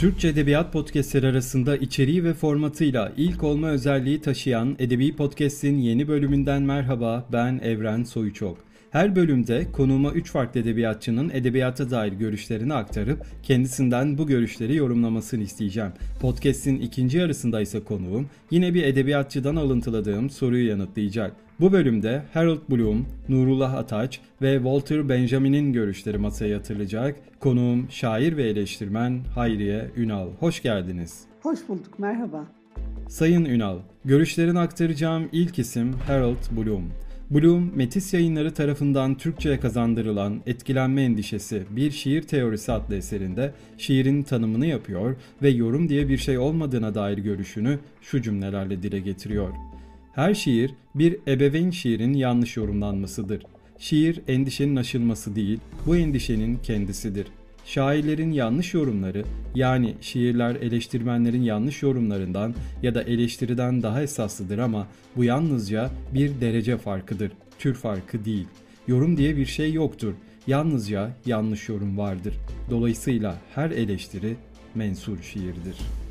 Türkçe Edebiyat Podcastleri arasında içeriği ve formatıyla ilk olma özelliği taşıyan Edebi Podcast'in yeni bölümünden merhaba, ben Evren Soyuçok. Her bölümde konuğuma 3 farklı edebiyatçının edebiyata dair görüşlerini aktarıp kendisinden bu görüşleri yorumlamasını isteyeceğim. Podcast'in ikinci yarısında ise konuğum yine bir edebiyatçıdan alıntıladığım soruyu yanıtlayacak. Bu bölümde Harold Bloom, Nurullah Ataç ve Walter Benjamin'in görüşleri masaya yatırılacak. Konuğum şair ve eleştirmen Hayriye Ünal. Hoş geldiniz. Hoş bulduk, merhaba. Sayın Ünal, görüşlerini aktaracağım ilk isim Harold Bloom. Bloom, Metis yayınları tarafından Türkçe'ye kazandırılan Etkilenme Endişesi Bir Şiir Teorisi adlı eserinde şiirin tanımını yapıyor ve yorum diye bir şey olmadığına dair görüşünü şu cümlelerle dile getiriyor. Her şiir bir ebeveyn şiirin yanlış yorumlanmasıdır. Şiir endişenin aşılması değil, bu endişenin kendisidir.'' şairlerin yanlış yorumları yani şiirler eleştirmenlerin yanlış yorumlarından ya da eleştiriden daha esaslıdır ama bu yalnızca bir derece farkıdır, tür farkı değil. Yorum diye bir şey yoktur. Yalnızca yanlış yorum vardır. Dolayısıyla her eleştiri mensur şiirdir.''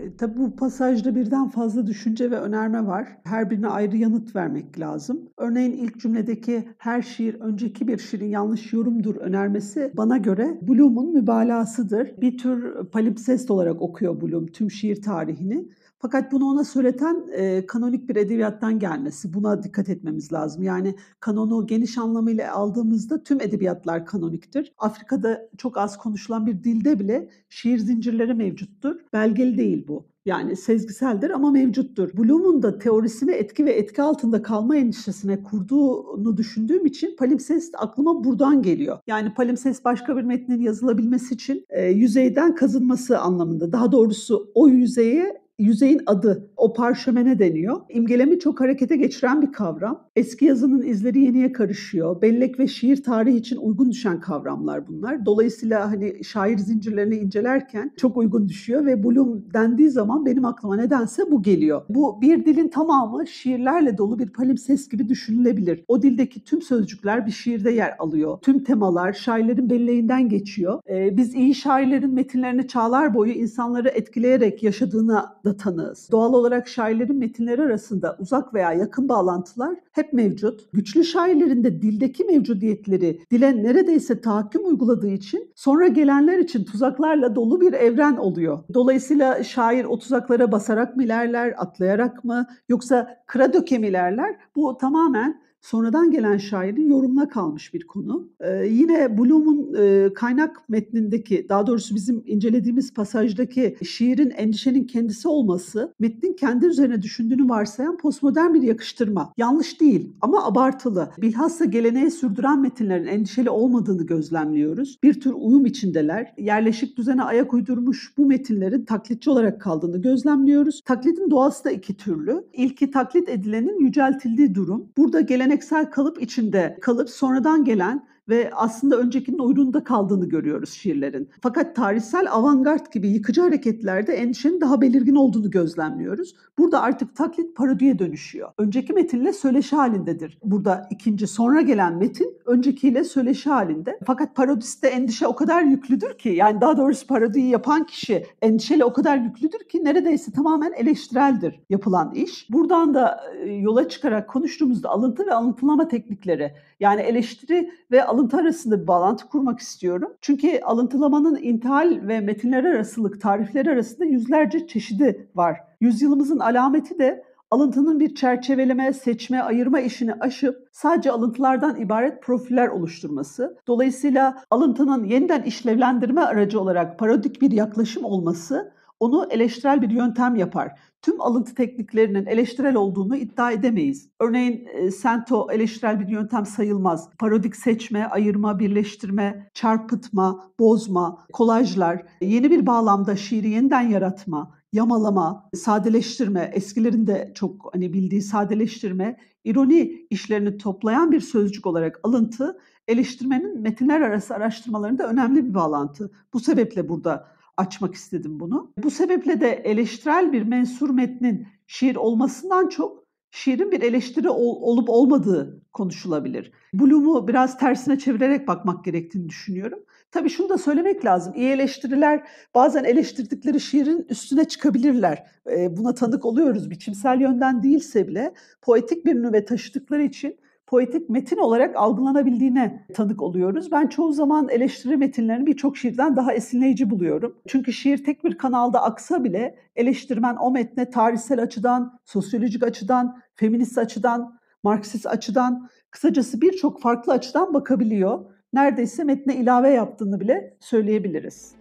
E, Tabi bu pasajda birden fazla düşünce ve önerme var. Her birine ayrı yanıt vermek lazım. Örneğin ilk cümledeki her şiir önceki bir şiirin yanlış yorumdur önermesi bana göre Bloom'un mübalağasıdır. Bir tür palimpsest olarak okuyor Bloom tüm şiir tarihini. Fakat bunu ona söyleten e, kanonik bir edebiyattan gelmesi. Buna dikkat etmemiz lazım. Yani kanonu geniş anlamıyla aldığımızda tüm edebiyatlar kanoniktir. Afrika'da çok az konuşulan bir dilde bile şiir zincirleri mevcuttur. Belgeli değil bu. Yani sezgiseldir ama mevcuttur. Bloom'un da teorisini etki ve etki altında kalma endişesine kurduğunu düşündüğüm için palimpsest aklıma buradan geliyor. Yani palimpsest başka bir metnin yazılabilmesi için e, yüzeyden kazınması anlamında. Daha doğrusu o yüzeye yüzeyin adı. O parşömene deniyor. İmgeleme çok harekete geçiren bir kavram. Eski yazının izleri yeniye karışıyor. Bellek ve şiir tarihi için uygun düşen kavramlar bunlar. Dolayısıyla hani şair zincirlerini incelerken çok uygun düşüyor ve bulum dendiği zaman benim aklıma nedense bu geliyor. Bu bir dilin tamamı şiirlerle dolu bir palimpsest gibi düşünülebilir. O dildeki tüm sözcükler bir şiirde yer alıyor. Tüm temalar şairlerin belleğinden geçiyor. Ee, biz iyi şairlerin metinlerini çağlar boyu insanları etkileyerek yaşadığına atlatanız. Doğal olarak şairlerin metinleri arasında uzak veya yakın bağlantılar hep mevcut. Güçlü şairlerin de dildeki mevcudiyetleri dile neredeyse tahakküm uyguladığı için sonra gelenler için tuzaklarla dolu bir evren oluyor. Dolayısıyla şair o tuzaklara basarak mı ilerler, atlayarak mı yoksa kıra dökemilerler? Bu tamamen sonradan gelen şairin yorumuna kalmış bir konu. Ee, yine Bloom'un e, kaynak metnindeki, daha doğrusu bizim incelediğimiz pasajdaki şiirin endişenin kendisi olması, metnin kendi üzerine düşündüğünü varsayan postmodern bir yakıştırma. Yanlış değil ama abartılı. Bilhassa geleneğe sürdüren metinlerin endişeli olmadığını gözlemliyoruz. Bir tür uyum içindeler. Yerleşik düzene ayak uydurmuş bu metinlerin taklitçi olarak kaldığını gözlemliyoruz. Taklidin doğası da iki türlü. İlki taklit edilenin yüceltildiği durum. Burada gelenek geleneksel kalıp içinde kalıp sonradan gelen ve aslında öncekinin uyruğunda kaldığını görüyoruz şiirlerin. Fakat tarihsel avantgard gibi yıkıcı hareketlerde endişenin daha belirgin olduğunu gözlemliyoruz. Burada artık taklit parodiye dönüşüyor. Önceki metinle söyleşi halindedir. Burada ikinci sonra gelen metin öncekiyle söyleşi halinde. Fakat parodiste endişe o kadar yüklüdür ki yani daha doğrusu parodiyi yapan kişi endişeyle o kadar yüklüdür ki neredeyse tamamen eleştireldir yapılan iş. Buradan da e, yola çıkarak konuştuğumuzda alıntı ve alıntılama teknikleri yani eleştiri ve alıntı arasında bir bağlantı kurmak istiyorum. Çünkü alıntılamanın intihal ve metinler arasılık tarifleri arasında yüzlerce çeşidi var. Yüzyılımızın alameti de alıntının bir çerçeveleme, seçme, ayırma işini aşıp sadece alıntılardan ibaret profiller oluşturması, dolayısıyla alıntının yeniden işlevlendirme aracı olarak parodik bir yaklaşım olması onu eleştirel bir yöntem yapar. Tüm alıntı tekniklerinin eleştirel olduğunu iddia edemeyiz. Örneğin e, Sento eleştirel bir yöntem sayılmaz. Parodik seçme, ayırma, birleştirme, çarpıtma, bozma, kolajlar, yeni bir bağlamda şiiri yeniden yaratma, yamalama, sadeleştirme, eskilerin de çok hani bildiği sadeleştirme, ironi işlerini toplayan bir sözcük olarak alıntı, eleştirmenin metinler arası araştırmalarında önemli bir bağlantı. Bu sebeple burada açmak istedim bunu. Bu sebeple de eleştirel bir mensur metnin şiir olmasından çok şiirin bir eleştiri ol, olup olmadığı konuşulabilir. Bloom'u biraz tersine çevirerek bakmak gerektiğini düşünüyorum. Tabii şunu da söylemek lazım. İyi eleştiriler bazen eleştirdikleri şiirin üstüne çıkabilirler. E, buna tanık oluyoruz. Biçimsel yönden değilse bile poetik bir nüve taşıdıkları için poetik metin olarak algılanabildiğine tanık oluyoruz. Ben çoğu zaman eleştiri metinlerini birçok şiirden daha esinleyici buluyorum. Çünkü şiir tek bir kanalda aksa bile eleştirmen o metne tarihsel açıdan, sosyolojik açıdan, feminist açıdan, Marksist açıdan, kısacası birçok farklı açıdan bakabiliyor neredeyse metne ilave yaptığını bile söyleyebiliriz.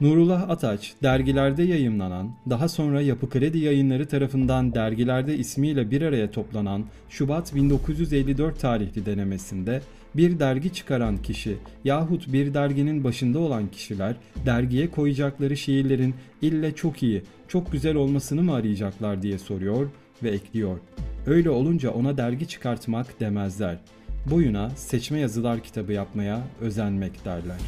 Nurullah Ataç, dergilerde yayımlanan, daha sonra Yapı Kredi Yayınları tarafından dergilerde ismiyle bir araya toplanan Şubat 1954 tarihli denemesinde bir dergi çıkaran kişi yahut bir derginin başında olan kişiler dergiye koyacakları şiirlerin ille çok iyi, çok güzel olmasını mı arayacaklar diye soruyor ve ekliyor. Öyle olunca ona dergi çıkartmak demezler. Boyuna seçme yazılar kitabı yapmaya özenmek derler.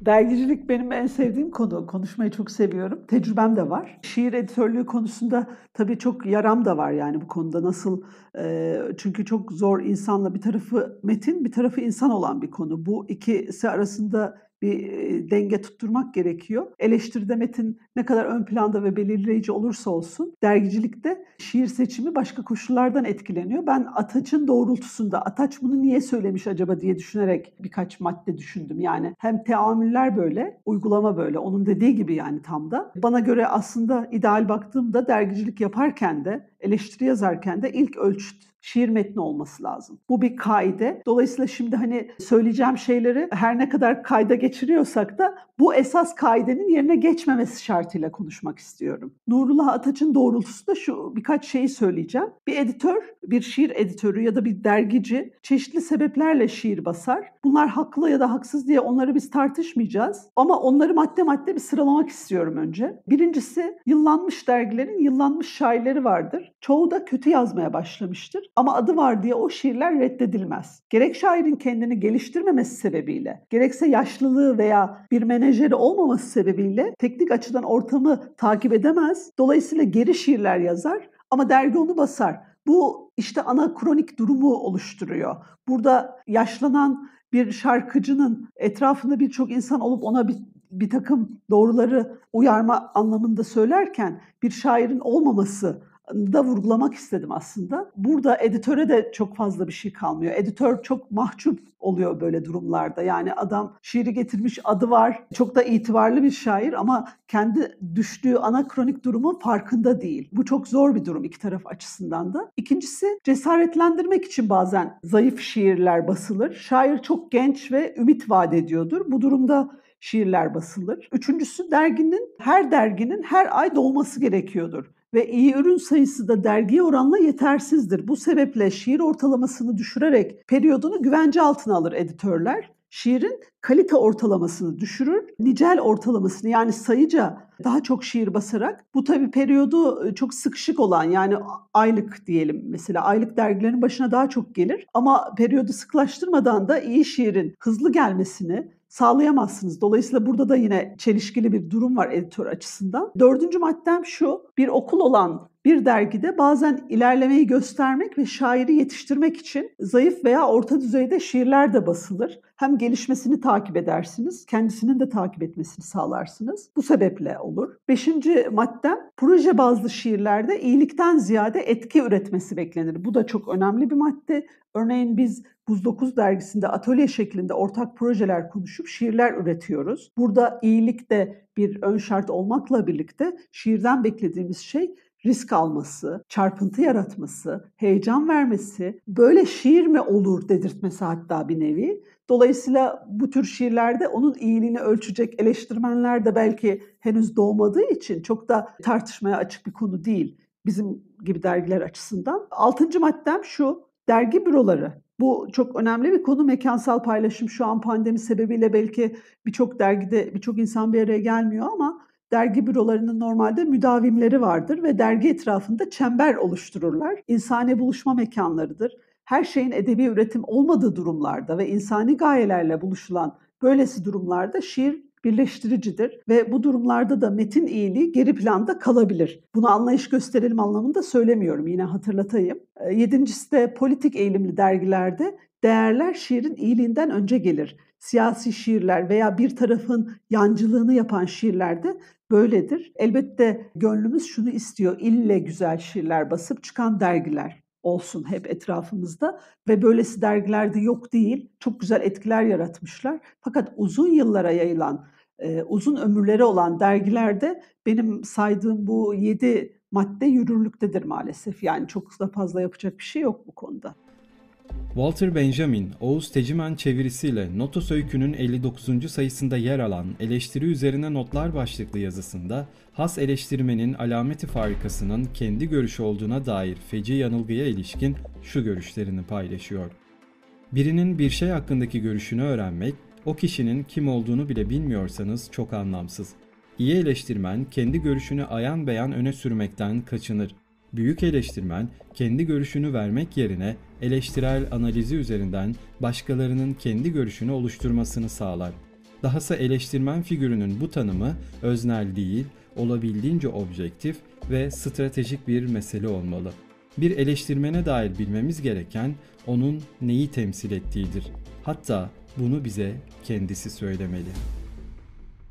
Dergicilik benim en sevdiğim konu. Konuşmayı çok seviyorum. Tecrübem de var. Şiir editörlüğü konusunda tabii çok yaram da var yani bu konuda. Nasıl? E, çünkü çok zor insanla bir tarafı metin, bir tarafı insan olan bir konu. Bu ikisi arasında bir denge tutturmak gerekiyor. Eleştiride metin ne kadar ön planda ve belirleyici olursa olsun dergicilikte şiir seçimi başka koşullardan etkileniyor. Ben Ataç'ın doğrultusunda Ataç bunu niye söylemiş acaba diye düşünerek birkaç madde düşündüm. Yani hem teamüller böyle, uygulama böyle. Onun dediği gibi yani tam da. Bana göre aslında ideal baktığımda dergicilik yaparken de eleştiri yazarken de ilk ölçüt şiir metni olması lazım. Bu bir kaide. Dolayısıyla şimdi hani söyleyeceğim şeyleri her ne kadar kayda geçiriyorsak da bu esas kaidenin yerine geçmemesi şartıyla konuşmak istiyorum. Nurullah Ataç'ın doğrultusu şu birkaç şeyi söyleyeceğim. Bir editör, bir şiir editörü ya da bir dergici çeşitli sebeplerle şiir basar. Bunlar haklı ya da haksız diye onları biz tartışmayacağız. Ama onları madde madde bir sıralamak istiyorum önce. Birincisi yıllanmış dergilerin yıllanmış şairleri vardır. Çoğu da kötü yazmaya başlamıştır. Ama adı var diye o şiirler reddedilmez. Gerek şairin kendini geliştirmemesi sebebiyle, gerekse yaşlılığı veya bir menajeri olmaması sebebiyle teknik açıdan ortamı takip edemez. Dolayısıyla geri şiirler yazar ama dergi onu basar. Bu işte ana kronik durumu oluşturuyor. Burada yaşlanan bir şarkıcının etrafında birçok insan olup ona bir bir takım doğruları uyarma anlamında söylerken bir şairin olmaması da vurgulamak istedim aslında. Burada editöre de çok fazla bir şey kalmıyor. Editör çok mahcup oluyor böyle durumlarda. Yani adam şiiri getirmiş adı var. Çok da itibarlı bir şair ama kendi düştüğü anakronik durumun farkında değil. Bu çok zor bir durum iki taraf açısından da. İkincisi cesaretlendirmek için bazen zayıf şiirler basılır. Şair çok genç ve ümit vaat ediyordur. Bu durumda şiirler basılır. Üçüncüsü derginin her derginin her ay dolması gerekiyordur ve iyi ürün sayısı da dergiye oranla yetersizdir. Bu sebeple şiir ortalamasını düşürerek periyodunu güvence altına alır editörler. Şiirin kalite ortalamasını düşürür, nicel ortalamasını yani sayıca daha çok şiir basarak bu tabi periyodu e, çok sıkışık olan yani aylık diyelim mesela aylık dergilerin başına daha çok gelir ama periyodu sıklaştırmadan da iyi şiirin hızlı gelmesini sağlayamazsınız. Dolayısıyla burada da yine çelişkili bir durum var editör açısından. Dördüncü maddem şu, bir okul olan bir dergide bazen ilerlemeyi göstermek ve şairi yetiştirmek için zayıf veya orta düzeyde şiirler de basılır. Hem gelişmesini takip edersiniz, kendisinin de takip etmesini sağlarsınız. Bu sebeple olur. Beşinci maddem proje bazlı şiirlerde iyilikten ziyade etki üretmesi beklenir. Bu da çok önemli bir madde. Örneğin biz Buz 9 dergisinde atölye şeklinde ortak projeler konuşup şiirler üretiyoruz. Burada iyilik de bir ön şart olmakla birlikte şiirden beklediğimiz şey risk alması, çarpıntı yaratması, heyecan vermesi böyle şiir mi olur dedirtmesi hatta bir nevi. Dolayısıyla bu tür şiirlerde onun iyiliğini ölçecek eleştirmenler de belki henüz doğmadığı için çok da tartışmaya açık bir konu değil bizim gibi dergiler açısından. Altıncı maddem şu, dergi büroları. Bu çok önemli bir konu. Mekansal paylaşım şu an pandemi sebebiyle belki birçok dergide birçok insan bir araya gelmiyor ama Dergi bürolarının normalde müdavimleri vardır ve dergi etrafında çember oluştururlar. İnsani buluşma mekanlarıdır. Her şeyin edebi üretim olmadığı durumlarda ve insani gayelerle buluşulan böylesi durumlarda şiir birleştiricidir ve bu durumlarda da metin iyiliği geri planda kalabilir. Bunu anlayış gösterelim anlamında söylemiyorum yine hatırlatayım. Ee, yedincisi de politik eğilimli dergilerde değerler şiirin iyiliğinden önce gelir. Siyasi şiirler veya bir tarafın yancılığını yapan şiirlerde böyledir. Elbette gönlümüz şunu istiyor. İlle güzel şiirler basıp çıkan dergiler olsun hep etrafımızda ve böylesi dergilerde yok değil. Çok güzel etkiler yaratmışlar. Fakat uzun yıllara yayılan, e, uzun ömürleri olan dergilerde benim saydığım bu yedi madde yürürlüktedir maalesef. Yani çok da fazla yapacak bir şey yok bu konuda. Walter Benjamin, Oğuz Tecimen çevirisiyle Notos Öykü'nün 59. sayısında yer alan Eleştiri Üzerine Notlar başlıklı yazısında has eleştirmenin alameti farikasının kendi görüşü olduğuna dair feci yanılgıya ilişkin şu görüşlerini paylaşıyor. Birinin bir şey hakkındaki görüşünü öğrenmek, o kişinin kim olduğunu bile bilmiyorsanız çok anlamsız. İyi eleştirmen kendi görüşünü ayan beyan öne sürmekten kaçınır. Büyük eleştirmen kendi görüşünü vermek yerine eleştirel analizi üzerinden başkalarının kendi görüşünü oluşturmasını sağlar. Dahası eleştirmen figürünün bu tanımı öznel değil, olabildiğince objektif ve stratejik bir mesele olmalı. Bir eleştirmene dair bilmemiz gereken onun neyi temsil ettiğidir. Hatta bunu bize kendisi söylemeli.''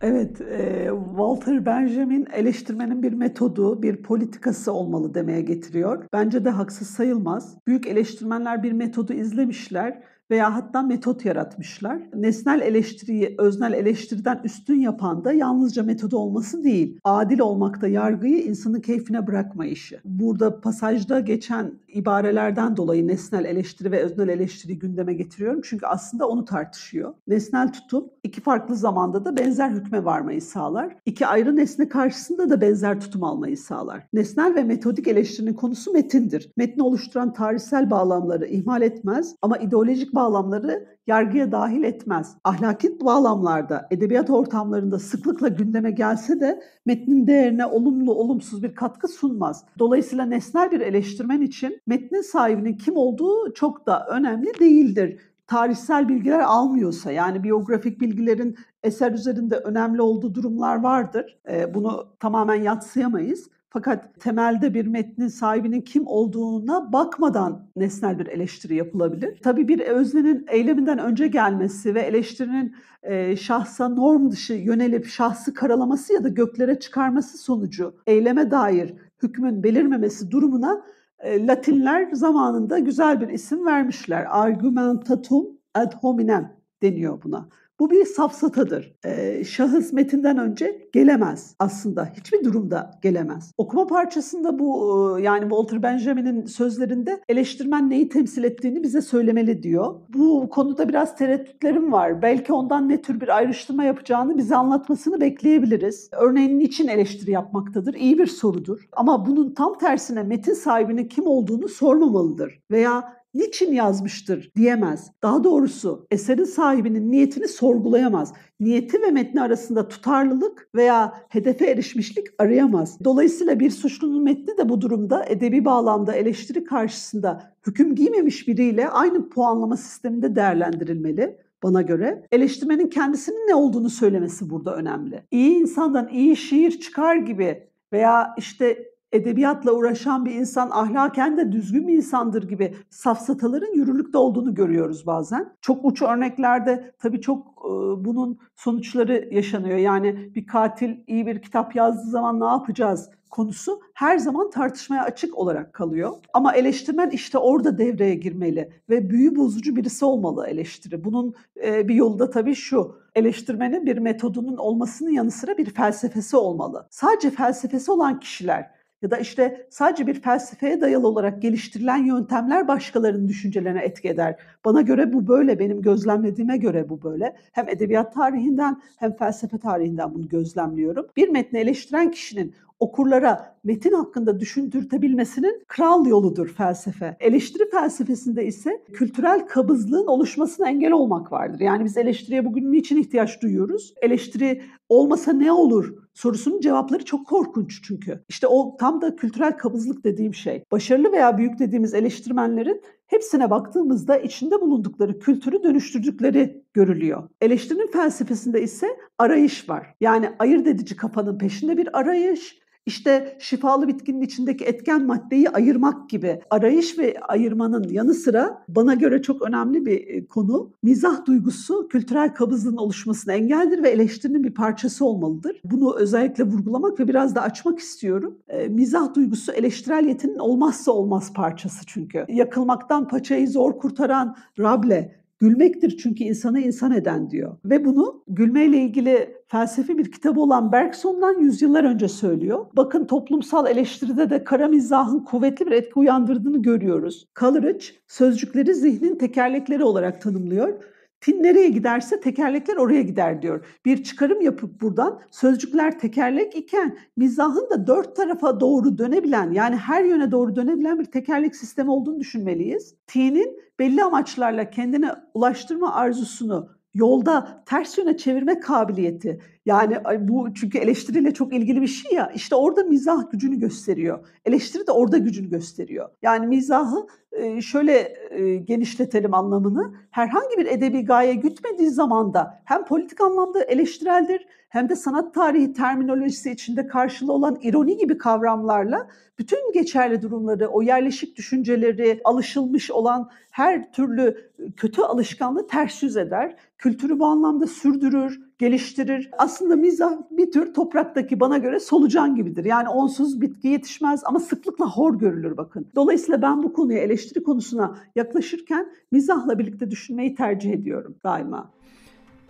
Evet, e, Walter Benjamin eleştirmenin bir metodu, bir politikası olmalı demeye getiriyor. Bence de haksız sayılmaz. Büyük eleştirmenler bir metodu izlemişler veya hatta metot yaratmışlar. Nesnel eleştiriyi öznel eleştiriden üstün yapan da yalnızca metodu olması değil, adil olmakta yargıyı insanın keyfine bırakma işi. Burada pasajda geçen ibarelerden dolayı nesnel eleştiri ve öznel eleştiri gündeme getiriyorum. Çünkü aslında onu tartışıyor. Nesnel tutum iki farklı zamanda da benzer hükme varmayı sağlar. İki ayrı nesne karşısında da benzer tutum almayı sağlar. Nesnel ve metodik eleştirinin konusu metindir. Metni oluşturan tarihsel bağlamları ihmal etmez ama ideolojik bağlamları yargıya dahil etmez. Ahlaki bağlamlarda, edebiyat ortamlarında sıklıkla gündeme gelse de metnin değerine olumlu olumsuz bir katkı sunmaz. Dolayısıyla nesnel bir eleştirmen için metnin sahibinin kim olduğu çok da önemli değildir tarihsel bilgiler almıyorsa yani biyografik bilgilerin eser üzerinde önemli olduğu durumlar vardır. Bunu tamamen yatsıyamayız. Fakat temelde bir metnin sahibinin kim olduğuna bakmadan nesnel bir eleştiri yapılabilir. Tabii bir öznenin eyleminden önce gelmesi ve eleştirinin e, şahsa norm dışı yönelip şahsı karalaması ya da göklere çıkarması sonucu eyleme dair hükmün belirmemesi durumuna e, Latinler zamanında güzel bir isim vermişler. Argumentatum ad hominem deniyor buna. Bu bir safsatadır. Ee, şahıs metinden önce gelemez aslında. Hiçbir durumda gelemez. Okuma parçasında bu e, yani Walter Benjamin'in sözlerinde eleştirmen neyi temsil ettiğini bize söylemeli diyor. Bu konuda biraz tereddütlerim var. Belki ondan ne tür bir ayrıştırma yapacağını bize anlatmasını bekleyebiliriz. Örneğin için eleştiri yapmaktadır. İyi bir sorudur. Ama bunun tam tersine metin sahibinin kim olduğunu sormamalıdır. Veya niçin yazmıştır diyemez. Daha doğrusu eserin sahibinin niyetini sorgulayamaz. Niyeti ve metni arasında tutarlılık veya hedefe erişmişlik arayamaz. Dolayısıyla bir suçlunun metni de bu durumda edebi bağlamda eleştiri karşısında hüküm giymemiş biriyle aynı puanlama sisteminde değerlendirilmeli bana göre. Eleştirmenin kendisinin ne olduğunu söylemesi burada önemli. İyi insandan iyi şiir çıkar gibi veya işte edebiyatla uğraşan bir insan ahlaken de düzgün bir insandır gibi safsataların yürürlükte olduğunu görüyoruz bazen. Çok uç örneklerde tabii çok e, bunun sonuçları yaşanıyor. Yani bir katil iyi bir kitap yazdığı zaman ne yapacağız konusu her zaman tartışmaya açık olarak kalıyor. Ama eleştirmen işte orada devreye girmeli ve büyü bozucu birisi olmalı eleştiri. Bunun e, bir yolu da tabii şu, eleştirmenin bir metodunun olmasının yanı sıra bir felsefesi olmalı. Sadece felsefesi olan kişiler ya da işte sadece bir felsefeye dayalı olarak geliştirilen yöntemler başkalarının düşüncelerine etki eder. Bana göre bu böyle, benim gözlemlediğime göre bu böyle. Hem edebiyat tarihinden hem felsefe tarihinden bunu gözlemliyorum. Bir metni eleştiren kişinin okurlara metin hakkında düşündürtebilmesinin kral yoludur felsefe. Eleştiri felsefesinde ise kültürel kabızlığın oluşmasına engel olmak vardır. Yani biz eleştiriye bugün niçin ihtiyaç duyuyoruz? Eleştiri olmasa ne olur sorusunun cevapları çok korkunç çünkü. İşte o tam da kültürel kabızlık dediğim şey. Başarılı veya büyük dediğimiz eleştirmenlerin hepsine baktığımızda içinde bulundukları kültürü dönüştürdükleri görülüyor. Eleştirinin felsefesinde ise arayış var. Yani ayırt edici kafanın peşinde bir arayış, işte şifalı bitkinin içindeki etken maddeyi ayırmak gibi arayış ve ayırmanın yanı sıra bana göre çok önemli bir e, konu mizah duygusu kültürel kabızlığın oluşmasına engeldir ve eleştirinin bir parçası olmalıdır. Bunu özellikle vurgulamak ve biraz da açmak istiyorum. E, mizah duygusu eleştirel yetinin olmazsa olmaz parçası çünkü. Yakılmaktan paçayı zor kurtaran Rable Gülmektir çünkü insanı insan eden diyor. Ve bunu gülmeyle ilgili felsefi bir kitabı olan Bergson'dan yüzyıllar önce söylüyor. Bakın toplumsal eleştiride de kara mizahın kuvvetli bir etki uyandırdığını görüyoruz. Coleridge sözcükleri zihnin tekerlekleri olarak tanımlıyor Tin nereye giderse tekerlekler oraya gider diyor. Bir çıkarım yapıp buradan sözcükler tekerlek iken mizahın da dört tarafa doğru dönebilen yani her yöne doğru dönebilen bir tekerlek sistemi olduğunu düşünmeliyiz. T'nin belli amaçlarla kendine ulaştırma arzusunu yolda ters yöne çevirme kabiliyeti yani bu çünkü eleştiriyle çok ilgili bir şey ya. İşte orada mizah gücünü gösteriyor. Eleştiri de orada gücünü gösteriyor. Yani mizahı e, şöyle e, genişletelim anlamını. Herhangi bir edebi gaye gütmediği zaman da hem politik anlamda eleştireldir hem de sanat tarihi terminolojisi içinde karşılığı olan ironi gibi kavramlarla bütün geçerli durumları, o yerleşik düşünceleri, alışılmış olan her türlü e, kötü alışkanlığı ters yüz eder. Kültürü bu anlamda sürdürür, geliştirir. Aslında mizah bir tür topraktaki bana göre solucan gibidir. Yani onsuz bitki yetişmez ama sıklıkla hor görülür bakın. Dolayısıyla ben bu konuya eleştiri konusuna yaklaşırken mizahla birlikte düşünmeyi tercih ediyorum daima.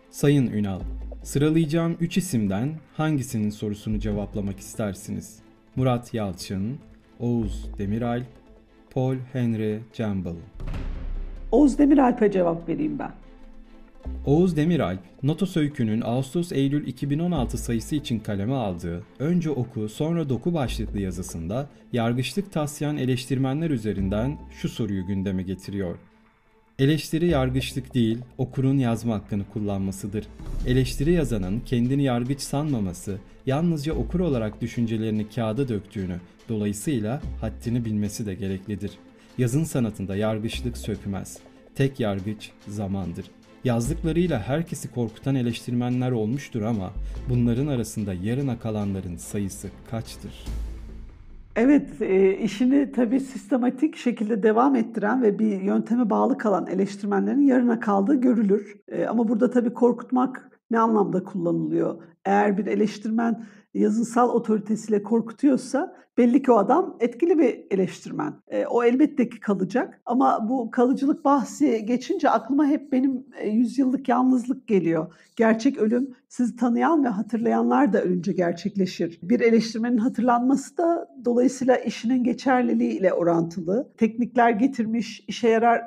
Sayın Ünal, sıralayacağım 3 isimden hangisinin sorusunu cevaplamak istersiniz? Murat Yalçın, Oğuz Demiral, Paul Henry Campbell. Oğuz Demiralp'e cevap vereyim ben. Oğuz Demiralp, Noto Söykü'nün Ağustos-Eylül 2016 sayısı için kaleme aldığı Önce Oku Sonra Doku başlıklı yazısında yargıçlık taslayan eleştirmenler üzerinden şu soruyu gündeme getiriyor. Eleştiri yargıçlık değil, okurun yazma hakkını kullanmasıdır. Eleştiri yazanın kendini yargıç sanmaması, yalnızca okur olarak düşüncelerini kağıda döktüğünü, dolayısıyla haddini bilmesi de gereklidir. Yazın sanatında yargıçlık sökmez. Tek yargıç zamandır.'' Yazdıklarıyla herkesi korkutan eleştirmenler olmuştur ama bunların arasında yarına kalanların sayısı kaçtır? Evet, e, işini tabii sistematik şekilde devam ettiren ve bir yönteme bağlı kalan eleştirmenlerin yarına kaldığı görülür. E, ama burada tabii korkutmak ne anlamda kullanılıyor? Eğer bir eleştirmen yazınsal otoritesiyle korkutuyorsa belli ki o adam etkili bir eleştirmen. E, o elbette ki kalacak ama bu kalıcılık bahsi geçince aklıma hep benim e, yüzyıllık yalnızlık geliyor. Gerçek ölüm sizi tanıyan ve hatırlayanlar da ölünce gerçekleşir. Bir eleştirmenin hatırlanması da dolayısıyla işinin geçerliliği ile orantılı. Teknikler getirmiş, işe yarar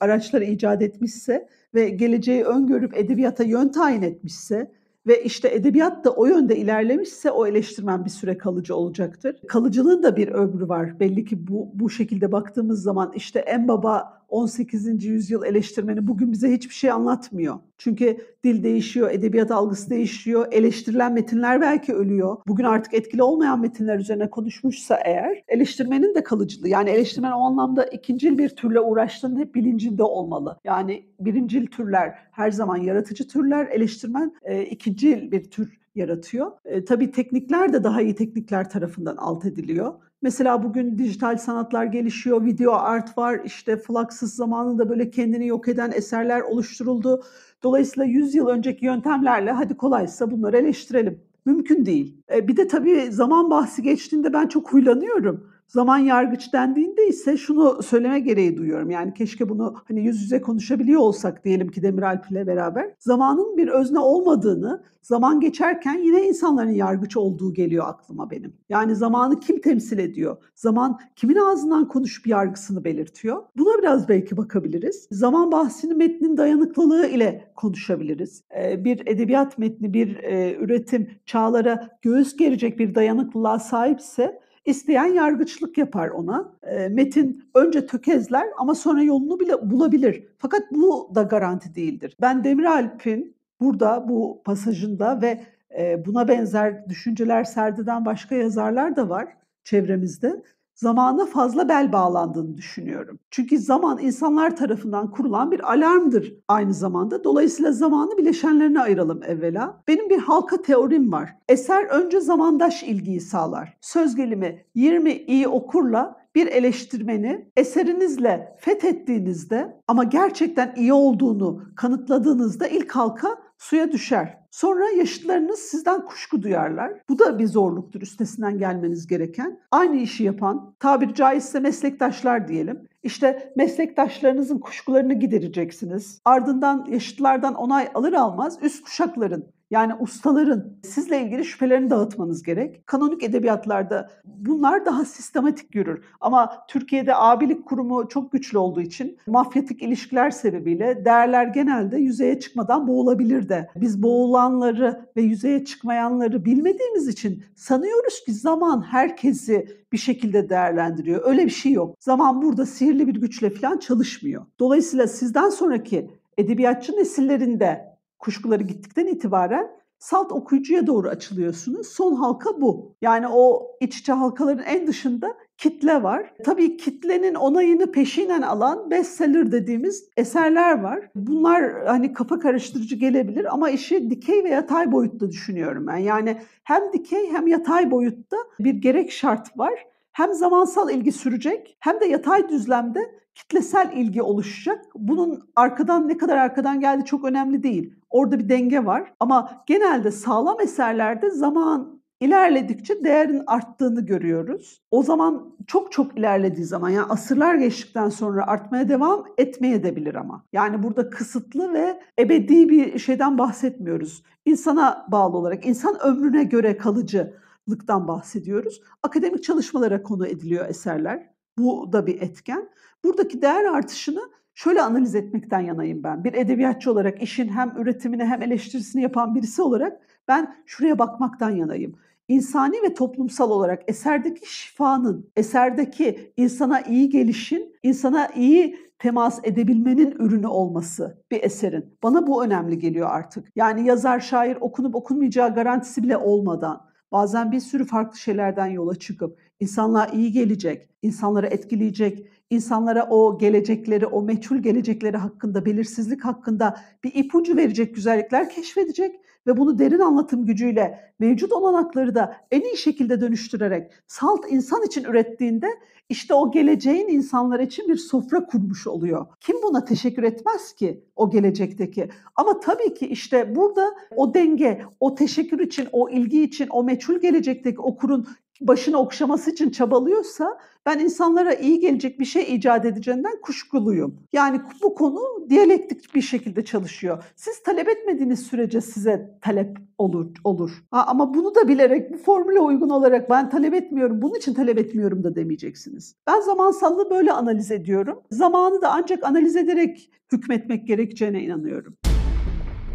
araçları icat etmişse ve geleceği öngörüp edebiyata yön tayin etmişse ve işte edebiyat da o yönde ilerlemişse o eleştirmen bir süre kalıcı olacaktır. Kalıcılığın da bir ömrü var. Belli ki bu, bu şekilde baktığımız zaman işte en baba 18. yüzyıl eleştirmeni bugün bize hiçbir şey anlatmıyor. Çünkü dil değişiyor, edebiyat algısı değişiyor, eleştirilen metinler belki ölüyor. Bugün artık etkili olmayan metinler üzerine konuşmuşsa eğer eleştirmenin de kalıcılığı yani eleştirmen o anlamda ikincil bir türle uğraştığının hep bilincinde olmalı. Yani birincil türler her zaman yaratıcı türler, eleştirmen e, ikincil bir tür yaratıyor. E, tabii teknikler de daha iyi teknikler tarafından alt ediliyor. Mesela bugün dijital sanatlar gelişiyor, video art var, işte Fluxus zamanında böyle kendini yok eden eserler oluşturuldu. Dolayısıyla 100 yıl önceki yöntemlerle hadi kolaysa bunları eleştirelim. Mümkün değil. E, bir de tabii zaman bahsi geçtiğinde ben çok huylanıyorum. Zaman yargıç dendiğinde ise şunu söyleme gereği duyuyorum. Yani keşke bunu hani yüz yüze konuşabiliyor olsak diyelim ki Demiralp ile beraber. Zamanın bir özne olmadığını, zaman geçerken yine insanların yargıç olduğu geliyor aklıma benim. Yani zamanı kim temsil ediyor? Zaman kimin ağzından konuşup yargısını belirtiyor? Buna biraz belki bakabiliriz. Zaman bahsinin metnin dayanıklılığı ile konuşabiliriz. Ee, bir edebiyat metni, bir e, üretim çağlara göğüs gerecek bir dayanıklılığa sahipse İsteyen yargıçlık yapar ona. Ee, metin önce tökezler ama sonra yolunu bile bulabilir. Fakat bu da garanti değildir. Ben Demir Alpin burada bu pasajında ve e, buna benzer düşünceler serdiden başka yazarlar da var çevremizde zamana fazla bel bağlandığını düşünüyorum. Çünkü zaman insanlar tarafından kurulan bir alarmdır aynı zamanda. Dolayısıyla zamanı bileşenlerine ayıralım evvela. Benim bir halka teorim var. Eser önce zamandaş ilgiyi sağlar. Söz gelimi 20 iyi okurla bir eleştirmeni eserinizle fethettiğinizde ama gerçekten iyi olduğunu kanıtladığınızda ilk halka suya düşer. Sonra yaşıtlarınız sizden kuşku duyarlar. Bu da bir zorluktur üstesinden gelmeniz gereken. Aynı işi yapan, tabir caizse meslektaşlar diyelim. İşte meslektaşlarınızın kuşkularını gidereceksiniz. Ardından yaşıtlardan onay alır almaz üst kuşakların yani ustaların sizle ilgili şüphelerini dağıtmanız gerek. Kanonik edebiyatlarda bunlar daha sistematik yürür. Ama Türkiye'de abilik kurumu çok güçlü olduğu için mafyatik ilişkiler sebebiyle değerler genelde yüzeye çıkmadan boğulabilir de. Biz boğulanları ve yüzeye çıkmayanları bilmediğimiz için sanıyoruz ki zaman herkesi bir şekilde değerlendiriyor. Öyle bir şey yok. Zaman burada sihirli bir güçle falan çalışmıyor. Dolayısıyla sizden sonraki edebiyatçı nesillerinde kuşkuları gittikten itibaren salt okuyucuya doğru açılıyorsunuz. Son halka bu. Yani o iç içe halkaların en dışında kitle var. Tabii kitlenin onayını peşinen alan bestseller dediğimiz eserler var. Bunlar hani kafa karıştırıcı gelebilir ama işi dikey ve yatay boyutta düşünüyorum ben. Yani hem dikey hem yatay boyutta bir gerek şart var hem zamansal ilgi sürecek hem de yatay düzlemde kitlesel ilgi oluşacak. Bunun arkadan ne kadar arkadan geldi çok önemli değil. Orada bir denge var ama genelde sağlam eserlerde zaman ilerledikçe değerin arttığını görüyoruz. O zaman çok çok ilerlediği zaman yani asırlar geçtikten sonra artmaya devam etmeye de bilir ama. Yani burada kısıtlı ve ebedi bir şeyden bahsetmiyoruz. İnsana bağlı olarak, insan ömrüne göre kalıcı lıktan bahsediyoruz. Akademik çalışmalara konu ediliyor eserler. Bu da bir etken. Buradaki değer artışını şöyle analiz etmekten yanayım ben. Bir edebiyatçı olarak işin hem üretimini hem eleştirisini yapan birisi olarak ben şuraya bakmaktan yanayım. İnsani ve toplumsal olarak eserdeki şifanın, eserdeki insana iyi gelişin, insana iyi temas edebilmenin ürünü olması bir eserin. Bana bu önemli geliyor artık. Yani yazar şair okunup okunmayacağı garantisi bile olmadan Bazen bir sürü farklı şeylerden yola çıkıp insanlığa iyi gelecek, insanları etkileyecek, insanlara o gelecekleri, o meçhul gelecekleri hakkında, belirsizlik hakkında bir ipucu verecek güzellikler keşfedecek ve bunu derin anlatım gücüyle mevcut olanakları da en iyi şekilde dönüştürerek salt insan için ürettiğinde işte o geleceğin insanlar için bir sofra kurmuş oluyor. Kim buna teşekkür etmez ki o gelecekteki? Ama tabii ki işte burada o denge, o teşekkür için, o ilgi için, o meçhul gelecekteki okurun başını okşaması için çabalıyorsa ben insanlara iyi gelecek bir şey icat edeceğinden kuşkuluyum. Yani bu konu diyalektik bir şekilde çalışıyor. Siz talep etmediğiniz sürece size talep olur. olur. Ha, ama bunu da bilerek bu formüle uygun olarak ben talep etmiyorum, bunun için talep etmiyorum da demeyeceksiniz. Ben zamansallığı böyle analiz ediyorum. Zamanı da ancak analiz ederek hükmetmek gerekeceğine inanıyorum.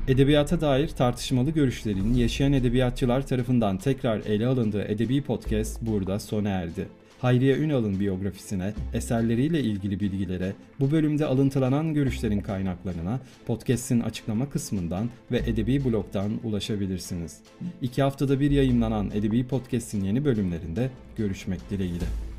Edebiyata dair tartışmalı görüşlerin yaşayan edebiyatçılar tarafından tekrar ele alındığı edebi podcast burada sona erdi. Hayriye Ünal'ın biyografisine, eserleriyle ilgili bilgilere, bu bölümde alıntılanan görüşlerin kaynaklarına podcast'in açıklama kısmından ve Edebi Blog'dan ulaşabilirsiniz. İki haftada bir yayınlanan Edebi Podcast'in yeni bölümlerinde görüşmek dileğiyle.